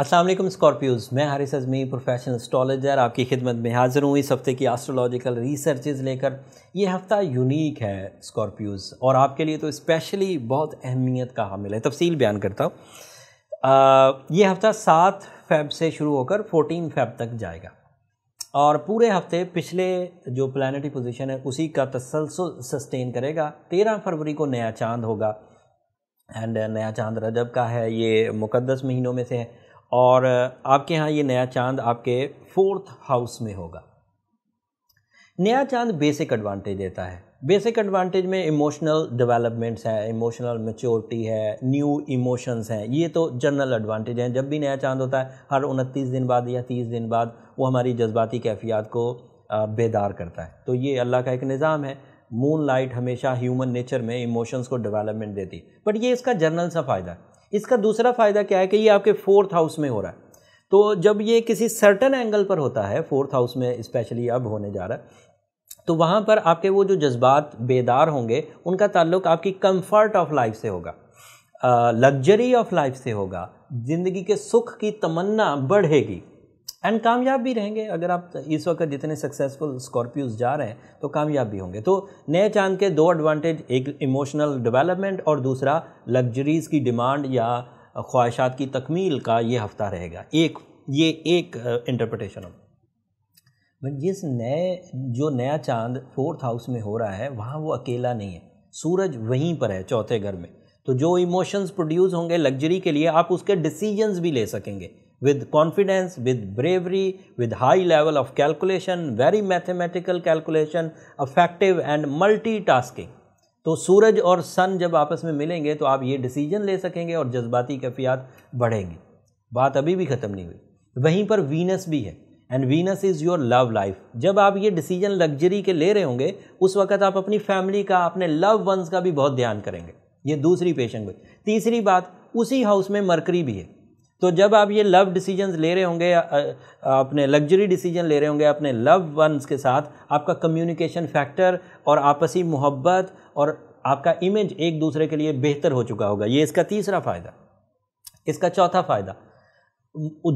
असलम स्कॉर्पियोज़ मैं Haris Azmi professional astrologer आपकी खिदमत में हाज़िर हूँ इस हफ़्ते की एस्ट्रोलॉजिकल रिसर्चेज लेकर ये हफ़्ता यूनिक है स्कॉर्पियोज़ और आपके लिए तो स्पेशली बहुत अहमियत का हामिल है तफसील बयान करता हूँ ये हफ़्ता सात फेब से शुरू होकर फोटीन फेब तक जाएगा और पूरे हफ्ते पिछले जो प्लानटरी पोजिशन है उसी का तसलसल सस्टेन करेगा तेरह फरवरी को नया चाँद होगा एंड नया चाँद रजब का है ये मुकदस महीनों में से है और आपके यहाँ ये नया चांद आपके फोर्थ हाउस में होगा नया चांद बेसिक एडवांटेज देता है बेसिक एडवांटेज में इमोशनल डेवलपमेंट्स है इमोशनल मेच्योरिटी है न्यू इमोशंस हैं ये तो जनरल एडवांटेज हैं जब भी नया चांद होता है हर उनतीस दिन बाद या तीस दिन बाद वो हमारी जज्बाती कैफियत को बेदार करता है तो ये अल्लाह का एक निज़ाम है मून लाइट हमेशा ह्यूमन नेचर में इमोशंस को डेवलपमेंट देती बट ये इसका जनरल सा फ़ायदा है इसका दूसरा फ़ायदा क्या है कि ये आपके फोर्थ हाउस में हो रहा है तो जब ये किसी सर्टन एंगल पर होता है फोर्थ हाउस में स्पेशली अब होने जा रहा है तो वहाँ पर आपके वो जो जज्बात बेदार होंगे उनका ताल्लुक आपकी कंफर्ट ऑफ लाइफ से होगा लग्जरी ऑफ लाइफ से होगा ज़िंदगी के सुख की तमन्ना बढ़ेगी एंड कामयाब भी रहेंगे अगर आप इस वक्त जितने सक्सेसफुल स्कॉर्पियोज जा रहे हैं तो कामयाब भी होंगे तो नए चांद के दो एडवांटेज एक इमोशनल डेवलपमेंट और दूसरा लग्जरीज़ की डिमांड या ख्वाहिशात की तकमील का ये हफ्ता रहेगा एक ये एक इंटरप्रटेशन हो बट जिस नए जो नया चांद फोर्थ हाउस में हो रहा है वहाँ वो अकेला नहीं है सूरज वहीं पर है चौथे घर में तो जो इमोशंस प्रोड्यूस होंगे लग्जरी के लिए आप उसके डिसीजंस भी ले सकेंगे with confidence, with bravery, with high level of calculation, very mathematical calculation, effective and multitasking. तो सूरज और सन जब आपस में मिलेंगे तो आप ये डिसीजन ले सकेंगे और जज्बाती कैफियात बढ़ेंगे बात अभी भी ख़त्म नहीं हुई वहीं पर वीनस भी है and Venus is your love life जब आप ये डिसीजन लग्जरी के ले रहे होंगे उस वक्त आप अपनी फैमिली का अपने लव वंस का भी बहुत ध्यान करेंगे ये दूसरी पेशेंट हुई तीसरी बात उसी हाउस में मरकरी भी है तो जब आप ये लव डिसीजंस ले रहे होंगे अपने लग्जरी डिसीजन ले रहे होंगे अपने लव वंस के साथ आपका कम्युनिकेशन फैक्टर और आपसी मोहब्बत और आपका इमेज एक दूसरे के लिए बेहतर हो चुका होगा ये इसका तीसरा फ़ायदा इसका चौथा फ़ायदा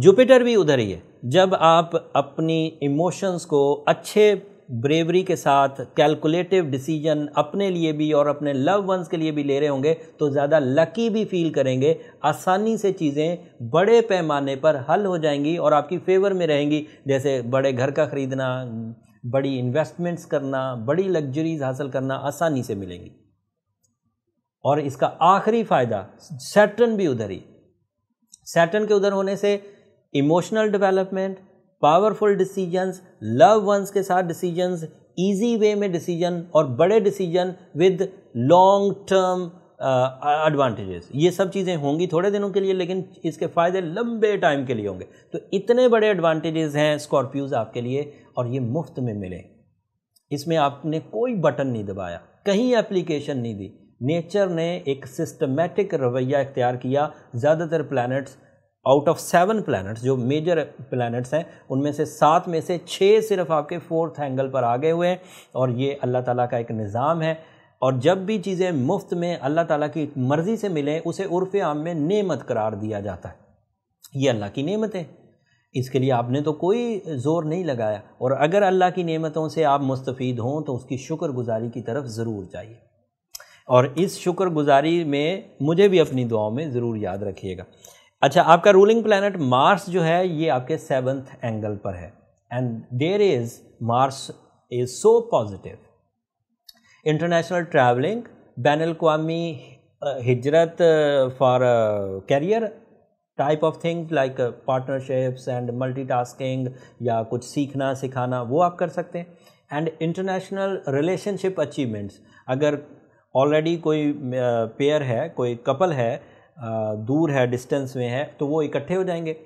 जुपिटर भी उधर ही है जब आप अपनी इमोशंस को अच्छे ब्रेवरी के साथ कैलकुलेटिव डिसीजन अपने लिए भी और अपने लव वंस के लिए भी ले रहे होंगे तो ज़्यादा लकी भी फील करेंगे आसानी से चीज़ें बड़े पैमाने पर हल हो जाएंगी और आपकी फेवर में रहेंगी जैसे बड़े घर का ख़रीदना बड़ी इन्वेस्टमेंट्स करना बड़ी लग्जरीज हासिल करना आसानी से मिलेंगी और इसका आखिरी फ़ायदा सैटर्न भी उधर ही सैटर्न के उधर होने से emotional development powerful decisions love ones के साथ डिसीजंस ईजी वे में डिसीजन और बड़े decision with long term advantages ये सब चीज़ें होंगी थोड़े दिनों के लिए लेकिन इसके फ़ायदे लंबे टाइम के लिए होंगे तो इतने बड़े एडवांटेजेस हैं स्कॉर्पियोज़ आपके लिए और ये मुफ्त में मिले इसमें आपने कोई बटन नहीं दबाया कहीं एप्लीकेशन नहीं दी नेचर ने एक सिस्टमेटिक रवैया इख्तियार किया ज़्यादातर planets out of seven planets जो मेजर प्लैनेट्स हैं उनमें से सात में से छः सिर्फ आपके फोर्थ एंगल पर आ गए हुए हैं और ये अल्लाह ताला का एक निज़ाम है और जब भी चीज़ें मुफ्त में अल्लाह ताला की मर्ज़ी से मिलें उसे उर्फ़ आम में नेमत करार दिया जाता है ये अल्लाह की नेमत है इसके लिए आपने तो कोई ज़ोर नहीं लगाया और अगर अल्लाह की नेमतों से आप मुस्तफ़ हों तो उसकी शुक्रगुजारी की तरफ ज़रूर जाइए और इस शुक्रगुजारी में मुझे भी अपनी दुआओं में ज़रूर याद रखिएगा अच्छा आपका रूलिंग प्लानट मार्स जो है ये आपके सेवन्थ एंगल पर है and there is Mars is so positive international travelling बैन क्वामी हिजरत for career type of thing like partnerships and multitasking या कुछ सीखना सिखाना वो आप कर सकते हैं एंड इंटरनेशनल रिलेशनशिप अचीवमेंट्स अगर ऑलरेडी कोई पेयर uh, है कोई कपल है दूर है डिस्टेंस में है तो वो इकट्ठे हो जाएंगे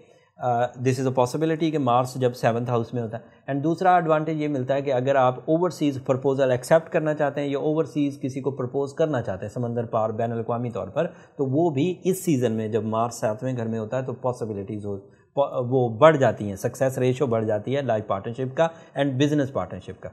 दिस इज़ अ पॉसिबिलिटी कि मार्स जब सेवन्थ हाउस में होता है एंड दूसरा एडवांटेज ये मिलता है कि अगर आप ओवरसीज़ प्रपोज़ल एक्सेप्ट करना चाहते हैं या ओवरसीज़ किसी को प्रपोज़ करना चाहते हैं समंदर पार बैन अवी तौर पर तो वो भी इस सीज़न में जब मार्स सातवें घर में होता है तो पॉसिबिलिटीज़ हो वो बढ़ जाती हैं सक्सेस रेशो बढ़ जाती है लाइफ पार्टनरशिप का एंड बिज़नेस पार्टनरशिप का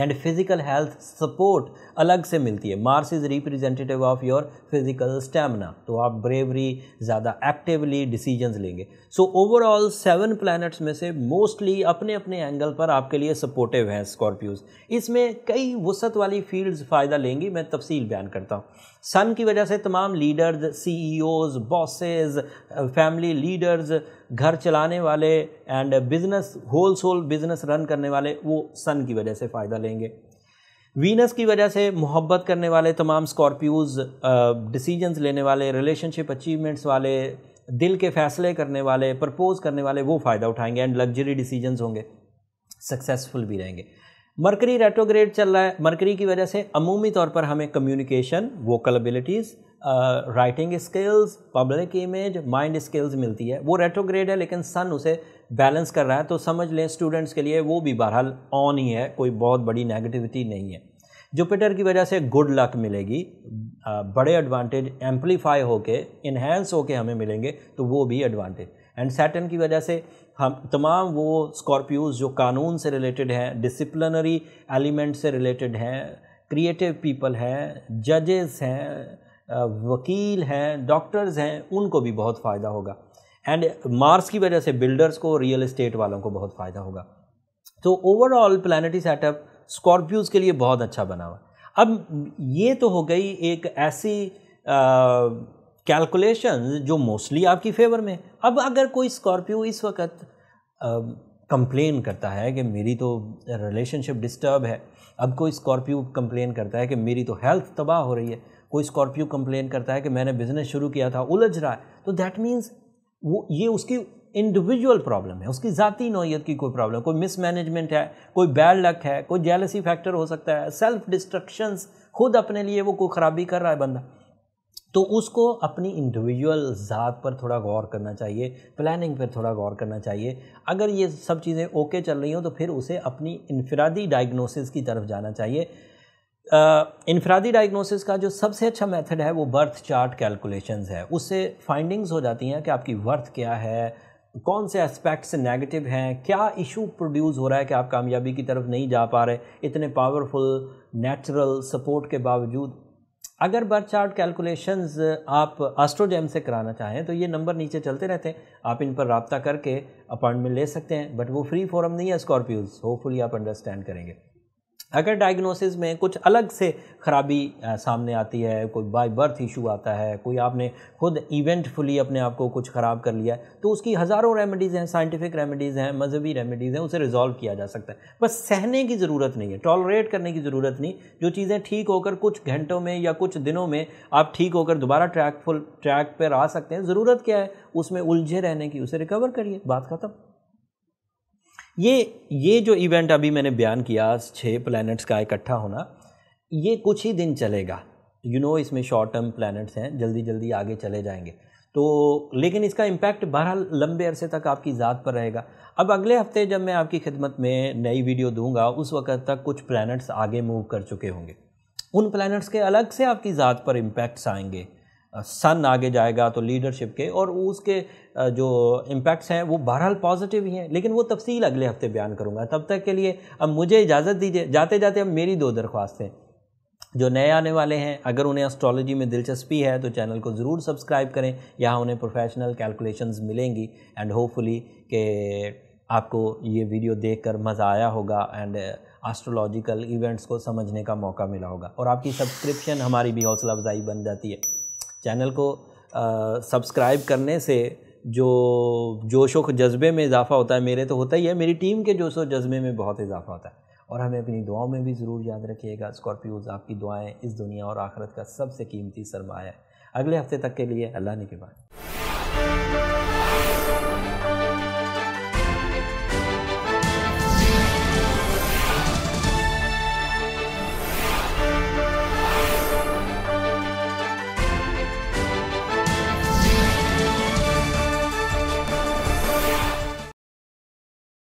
एंड फिज़िकल हेल्थ सपोर्ट अलग से मिलती है Mars is representative of your physical stamina तो आप ब्रेवरी ज़्यादा एक्टिवली डिसीजंस लेंगे सो ओवरऑल सेवन प्लैनेट्स में से मोस्टली अपने अपने एंगल पर आपके लिए सपोर्टिव हैं स्कॉर्पियोज इसमें कई वसत वाली फील्ड्स फ़ायदा लेंगी मैं तफसील बयान करता हूँ सन की वजह से तमाम leaders CEOs bosses family leaders घर चलाने वाले and business whole sole business run करने वाले वो सन की वजह से फ़ायदा लेंगे वीनस की वजह से मोहब्बत करने वाले तमाम स्कॉर्पियोज डिसीजंस लेने वाले रिलेशनशिप अचीवमेंट्स वाले दिल के फैसले करने वाले प्रपोज करने वाले वो फ़ायदा उठाएंगे एंड लग्जरी डिसीजंस होंगे सक्सेसफुल भी रहेंगे मरकरी रेट्रोग्रेड चल रहा है मरकरी की वजह से अमूमी तौर पर हमें communication vocal abilities writing skills public image mind skills मिलती है वो रेट्रोग्रेड है लेकिन सन उसे बैलेंस कर रहा है तो समझ लें स्टूडेंट्स के लिए वो भी बहरहाल ऑन ही है कोई बहुत बड़ी नेगेटिविटी नहीं है जुपिटर की वजह से गुड लक मिलेगी uh, बड़े एडवांटेज एम्पलीफाई होके इन्हेंस होके हमें मिलेंगे तो वो भी एडवांटेज एंड सैटन की वजह से हम तमाम वो स्कॉर्पियोज़ जो कानून से रिलेटेड हैं डिसिप्लिनरी एलिमेंट से रिलेटेड हैं क्रिएटिव पीपल हैं जजेस हैं वकील हैं डॉक्टर्स हैं उनको भी बहुत फ़ायदा होगा एंड मार्स की वजह से बिल्डर्स को रियल इस्टेट वालों को बहुत फ़ायदा होगा तो ओवरऑल प्लानटी सेटअप स्कॉर्पियोज़ के लिए बहुत अच्छा बना हुआ अब ये तो हो गई एक ऐसी आ, कैलकुलेशन जो मोस्टली आपकी फेवर में अब अगर कोई स्कॉर्पियो इस वक्त कंप्लेन करता है कि मेरी तो रिलेशनशिप डिस्टर्ब है अब कोई स्कॉर्पियो कंप्लेन करता है कि मेरी तो हेल्थ तबाह हो रही है कोई स्कॉर्पियो कंप्लेन करता है कि मैंने बिज़नेस शुरू किया था उलझ रहा है तो दैट मीन्स वो ये उसकी इंडिविजुअल प्रॉब्लम है उसकी ज़ाती नौीयत की कोई प्रॉब्लम कोई मिसमैनेजमेंट है कोई बैड लक है कोई जेलसी फैक्टर हो सकता है सेल्फ डिस्ट्रक्शंस खुद अपने लिए वो कोई ख़राबी कर रहा है बंदा तो उसको अपनी इंडिविजुअल ज़ात पर थोड़ा गौर करना चाहिए प्लानिंग पर थोड़ा गौर करना चाहिए अगर ये सब चीज़ें ओके चल रही हों तो फिर उसे अपनी इनफरादी डायग्नोसिस की तरफ जाना चाहिए इनफरादी डायग्नोसिस का जो सबसे अच्छा मेथड है वो बर्थ चार्ट कैलकुलेशंस है उससे फाइंडिंग्स हो जाती हैं कि आपकी बर्थ क्या है कौन से एस्पेक्ट्स नेगेटिव हैं क्या इशू प्रोड्यूस हो रहा है कि आप कामयाबी की तरफ नहीं जा पा रहे इतने पावरफुल नेचुरल सपोर्ट के बावजूद अगर बर्थ चार्ट कैलकुलेशन आप एस्ट्रोजेम से कराना चाहें तो ये नंबर नीचे चलते रहते हैं आप इन पर रबता करके अपॉइंटमेंट ले सकते हैं बट वो फ्री फॉरम नहीं है स्कॉर्पियोज होपफुली आप अंडरस्टैंड करेंगे अगर डायग्नोसिस में कुछ अलग से खराबी सामने आती है कोई बाय बर्थ इशू आता है कोई आपने खुद इवेंटफुली अपने आप को कुछ ख़राब कर लिया है तो उसकी हज़ारों रेमेडीज़ हैं साइंटिफिक रेमेडीज़ हैं मजहबी रेमेडीज़ हैं उसे रिजॉल्व किया जा सकता है बस सहने की ज़रूरत नहीं है टॉलरेट करने की ज़रूरत नहीं जो चीज़ें ठीक होकर कुछ घंटों में या कुछ दिनों में आप ठीक होकर दोबारा ट्रैक फुल ट्रैक पर आ सकते हैं ज़रूरत क्या है उसमें उलझे रहने की उसे रिकवर करिए बात खत्म ये ये जो इवेंट अभी मैंने बयान किया छः प्लैनेट्स का इकट्ठा होना ये कुछ ही दिन चलेगा यू you नो know, इसमें शॉर्ट टर्म प्लैनेट्स हैं जल्दी जल्दी आगे चले जाएंगे तो लेकिन इसका इम्पैक्ट बहरहाल लंबे अरसे तक आपकी ज़ात पर रहेगा अब अगले हफ्ते जब मैं आपकी खिदमत में नई वीडियो दूंगा उस वक्त तक कुछ प्लैनेट्स आगे मूव कर चुके होंगे उन प्लैनेट्स के अलग से आपकी ज़ात पर इम्पैक्ट्स आएंगे सन आगे जाएगा तो लीडरशिप के और उसके जो इम्पैक्ट्स हैं वो बहरहाल पॉजिटिव ही हैं लेकिन वो तफसील अगले हफ्ते बयान करूँगा तब तक के लिए अब मुझे इजाज़त दीजिए जाते जाते अब मेरी दो दरख्वास्तें जो नए आने वाले हैं अगर उन्हें एस्ट्रोलॉजी में दिलचस्पी है तो चैनल को ज़रूर सब्सक्राइब करें यहाँ उन्हें प्रोफेशनल कैलकुलेशंस मिलेंगी एंड होपफुली के आपको ये वीडियो देखकर मज़ा आया होगा एंड एस्ट्रोलॉजिकल इवेंट्स को समझने का मौका मिला होगा और आपकी सब्सक्रिप्शन हमारी भी हौसला अफजाई बन जाती है चैनल को सब्सक्राइब करने से जो जोश व जज्बे में इजाफ़ा होता है मेरे तो होता ही है मेरी टीम के जोश व जज्बे में बहुत इजाफ़ा होता है और हमें अपनी दुआओं में भी ज़रूर याद रखिएगा स्कॉर्पियोज़ आपकी दुआएं इस दुनिया और आखिरत का सबसे कीमती सरमाया है अगले हफ्ते तक के लिए अल्लाह ने के बाद